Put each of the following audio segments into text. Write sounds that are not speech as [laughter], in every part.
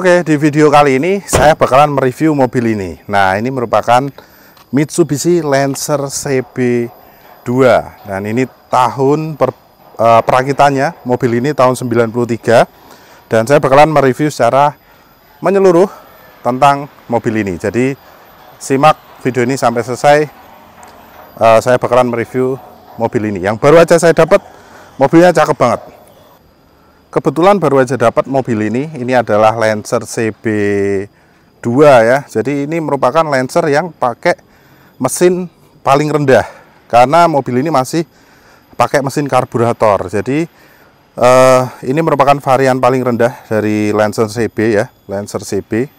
Oke, di video kali ini saya bakalan mereview mobil ini. Nah, ini merupakan Mitsubishi Lancer CB2 dan ini tahun per, e, perakitannya mobil ini tahun 93 dan saya bakalan mereview secara menyeluruh tentang mobil ini. Jadi simak video ini sampai selesai. E, saya bakalan mereview mobil ini. Yang baru aja saya dapat mobilnya cakep banget kebetulan baru aja dapat mobil ini ini adalah Lancer CB2 ya jadi ini merupakan Lancer yang pakai mesin paling rendah karena mobil ini masih pakai mesin karburator jadi eh, ini merupakan varian paling rendah dari Lancer CB ya Lancer CB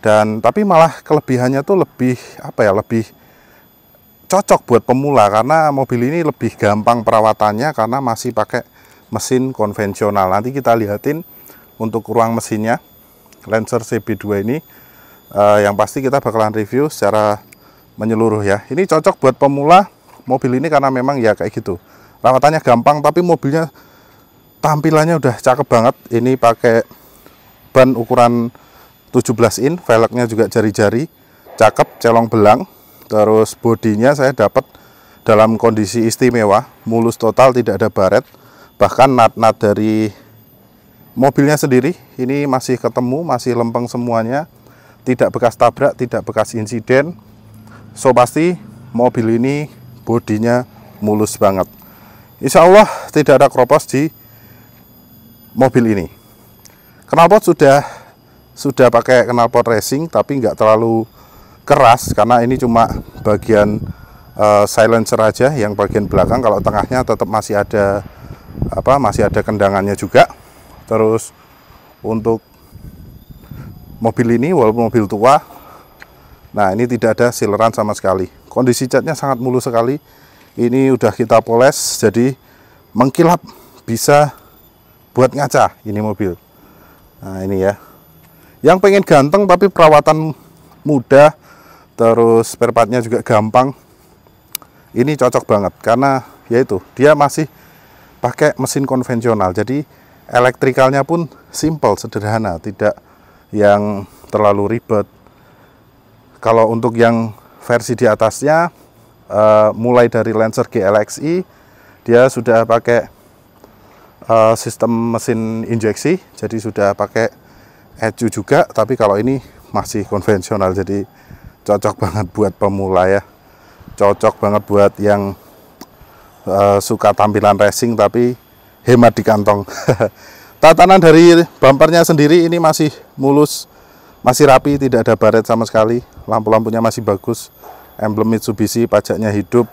dan tapi malah kelebihannya tuh lebih apa ya lebih cocok buat pemula karena mobil ini lebih gampang perawatannya karena masih pakai mesin konvensional. Nanti kita lihatin untuk ruang mesinnya Lancer CB2 ini uh, yang pasti kita bakalan review secara menyeluruh ya. Ini cocok buat pemula mobil ini karena memang ya kayak gitu. Rawatannya gampang tapi mobilnya tampilannya udah cakep banget. Ini pakai ban ukuran 17 in, velgnya juga jari-jari, cakep, celong belang. Terus bodinya saya dapat dalam kondisi istimewa, mulus total, tidak ada baret bahkan nat-nat dari mobilnya sendiri ini masih ketemu masih lempeng semuanya tidak bekas tabrak tidak bekas insiden so pasti mobil ini bodinya mulus banget Insya Allah tidak ada kropos di mobil ini knalpot sudah sudah pakai knalpot racing tapi nggak terlalu keras karena ini cuma bagian uh, silencer aja yang bagian belakang kalau tengahnya tetap masih ada apa masih ada kendangannya juga terus untuk mobil ini walaupun mobil tua nah ini tidak ada sileran sama sekali kondisi catnya sangat mulus sekali ini udah kita poles jadi mengkilap bisa buat ngaca ini mobil nah ini ya yang pengen ganteng tapi perawatan mudah terus spare partnya juga gampang ini cocok banget karena yaitu dia masih pakai mesin konvensional. Jadi elektrikalnya pun simple, sederhana, tidak yang terlalu ribet. Kalau untuk yang versi di atasnya, uh, mulai dari Lancer GLXi, dia sudah pakai uh, sistem mesin injeksi, jadi sudah pakai ECU juga, tapi kalau ini masih konvensional, jadi cocok banget buat pemula ya. Cocok banget buat yang uh, suka tampilan racing tapi hemat di kantong. [laughs] Tatanan dari bumpernya sendiri ini masih mulus, masih rapi, tidak ada baret sama sekali. Lampu-lampunya masih bagus. Emblem Mitsubishi pajaknya hidup.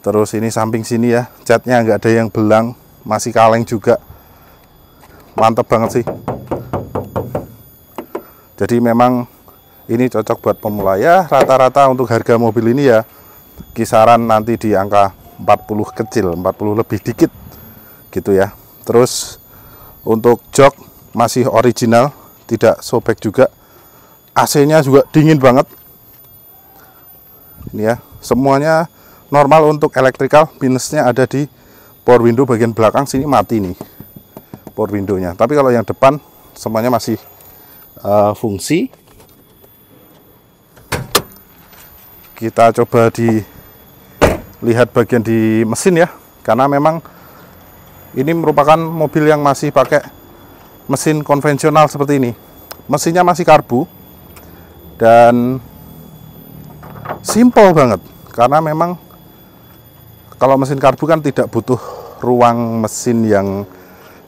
Terus ini samping sini ya, catnya nggak ada yang belang, masih kaleng juga. Mantep banget sih. Jadi memang ini cocok buat pemula ya. Rata-rata untuk harga mobil ini ya kisaran nanti di angka 40 kecil 40 lebih dikit gitu ya terus untuk jok masih original tidak sobek juga AC nya juga dingin banget ini ya semuanya normal untuk elektrikal minusnya ada di power window bagian belakang sini mati nih power window nya tapi kalau yang depan semuanya masih uh, fungsi kita coba di lihat bagian di mesin ya karena memang ini merupakan mobil yang masih pakai mesin konvensional seperti ini mesinnya masih karbu dan simple banget karena memang kalau mesin karbu kan tidak butuh ruang mesin yang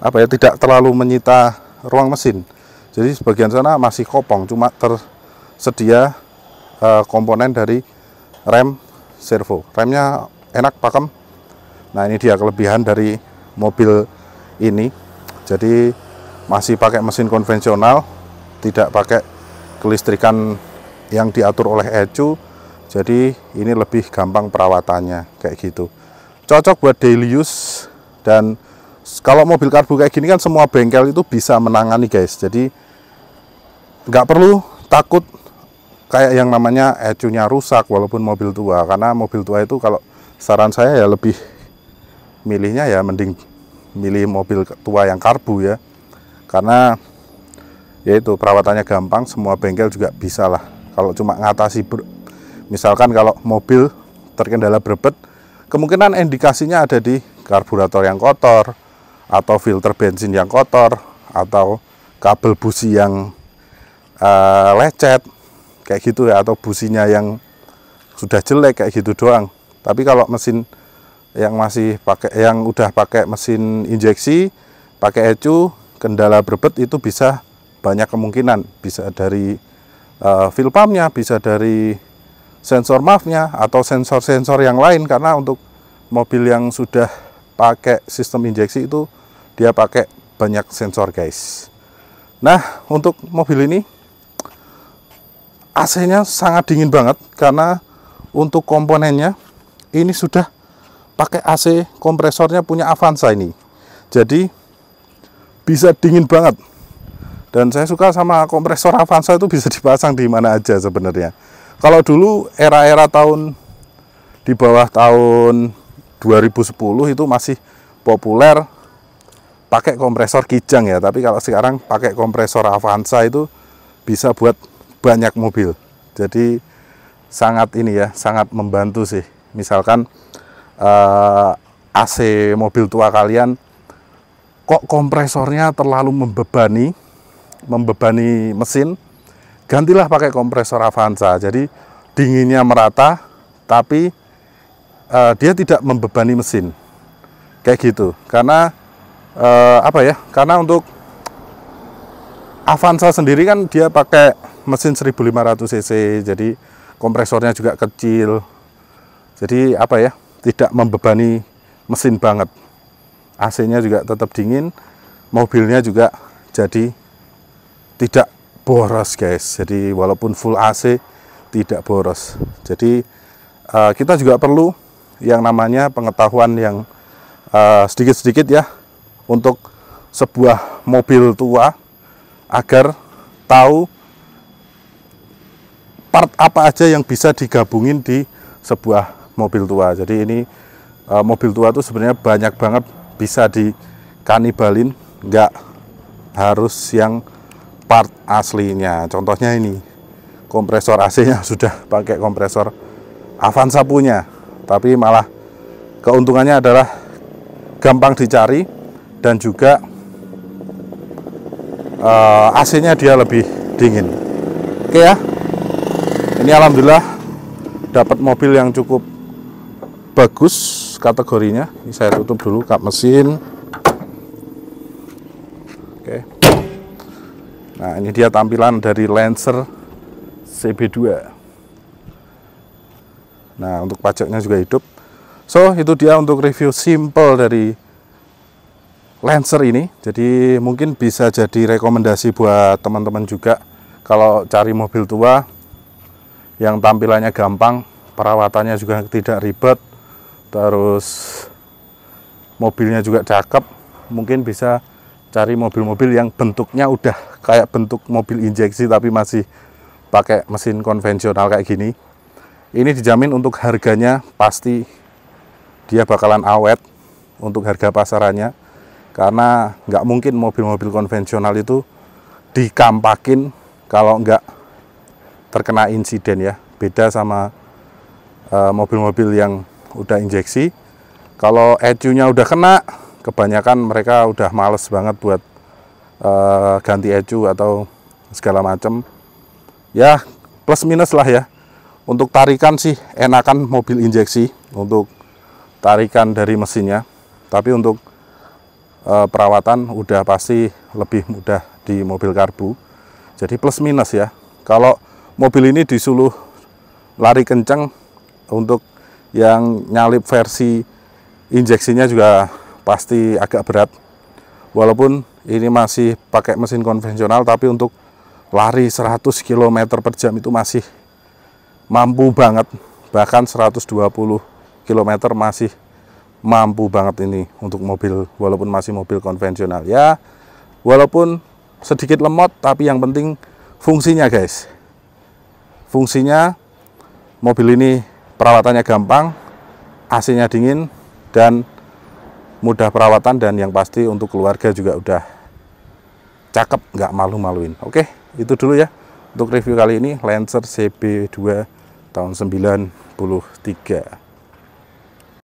apa ya tidak terlalu menyita ruang mesin jadi sebagian sana masih kopong cuma tersedia eh, komponen dari rem servo. Remnya enak pakem. Nah, ini dia kelebihan dari mobil ini. Jadi masih pakai mesin konvensional, tidak pakai kelistrikan yang diatur oleh ECU. Jadi ini lebih gampang perawatannya kayak gitu. Cocok buat daily use dan kalau mobil karbu kayak gini kan semua bengkel itu bisa menangani guys jadi nggak perlu takut kayak yang namanya ecunya rusak walaupun mobil tua karena mobil tua itu kalau saran saya ya lebih milihnya ya mending milih mobil tua yang karbu ya karena yaitu perawatannya gampang semua bengkel juga bisa lah kalau cuma ngatasi misalkan kalau mobil terkendala berbet kemungkinan indikasinya ada di karburator yang kotor atau filter bensin yang kotor atau kabel busi yang uh, lecet kayak gitu ya atau businya yang sudah jelek kayak gitu doang tapi kalau mesin yang masih pakai yang udah pakai mesin injeksi pakai ecu kendala berbet itu bisa banyak kemungkinan bisa dari uh, eh, fill pumpnya bisa dari sensor mafnya atau sensor-sensor yang lain karena untuk mobil yang sudah pakai sistem injeksi itu dia pakai banyak sensor guys nah untuk mobil ini AC-nya sangat dingin banget karena untuk komponennya ini sudah pakai AC kompresornya punya Avanza ini. Jadi bisa dingin banget. Dan saya suka sama kompresor Avanza itu bisa [laughs] dipasang di mana aja sebenarnya. Kalau dulu era-era tahun di bawah tahun 2010 itu masih populer pakai kompresor Kijang ya, tapi kalau sekarang pakai kompresor Avanza itu bisa buat banyak mobil jadi sangat ini ya sangat membantu sih misalkan uh, eh, AC mobil tua kalian kok kompresornya terlalu membebani membebani mesin gantilah pakai kompresor Avanza jadi dinginnya merata tapi uh, dia tidak membebani mesin kayak gitu karena uh, apa ya karena untuk Avanza sendiri kan dia pakai mesin 1500 cc jadi kompresornya juga kecil jadi apa ya tidak membebani mesin banget AC nya juga tetap dingin mobilnya juga jadi tidak boros guys jadi walaupun full AC tidak boros jadi uh, kita juga perlu yang namanya pengetahuan yang eh, sedikit-sedikit uh, ya untuk sebuah mobil tua agar tahu part apa aja yang bisa digabungin di sebuah mobil tua. Jadi ini e, mobil tua itu sebenarnya banyak banget bisa dikanibalin, nggak harus yang part aslinya. Contohnya ini, kompresor AC-nya [laughs] sudah pakai kompresor Avanza punya, tapi malah keuntungannya adalah gampang dicari dan juga e, AC-nya dia lebih dingin. Oke ya ini alhamdulillah dapat mobil yang cukup bagus kategorinya ini saya tutup dulu kap mesin oke nah ini dia tampilan dari Lancer CB2 nah untuk pajaknya juga hidup so itu dia untuk review simple dari Lancer ini jadi mungkin bisa jadi rekomendasi buat teman-teman juga kalau cari mobil tua yang tampilannya gampang, perawatannya juga tidak ribet, terus mobilnya juga cakep, mungkin bisa cari mobil-mobil yang bentuknya udah kayak bentuk mobil injeksi tapi masih pakai mesin konvensional kayak gini. Ini dijamin untuk harganya pasti dia bakalan awet untuk harga pasarannya karena nggak mungkin mobil-mobil konvensional itu dikampakin kalau nggak terkena insiden ya beda sama eh, mobil-mobil uh, yang udah injeksi kalau ecunya udah kena kebanyakan mereka udah males banget buat uh, ganti ecu atau segala macam ya plus minus lah ya untuk tarikan sih enakan mobil injeksi untuk tarikan dari mesinnya tapi untuk e, perawatan udah pasti lebih mudah di mobil karbu jadi plus minus ya kalau mobil ini disuluh lari kencang untuk yang nyalip versi injeksinya juga pasti agak berat walaupun ini masih pakai mesin konvensional tapi untuk lari 100 km per jam itu masih mampu banget bahkan 120 km masih mampu banget ini untuk mobil walaupun masih mobil konvensional ya walaupun sedikit lemot tapi yang penting fungsinya guys Fungsinya mobil ini perawatannya gampang, AC-nya dingin dan mudah perawatan dan yang pasti untuk keluarga juga udah cakep, nggak malu-maluin. Oke, itu dulu ya untuk review kali ini Lancer CB2 tahun 93.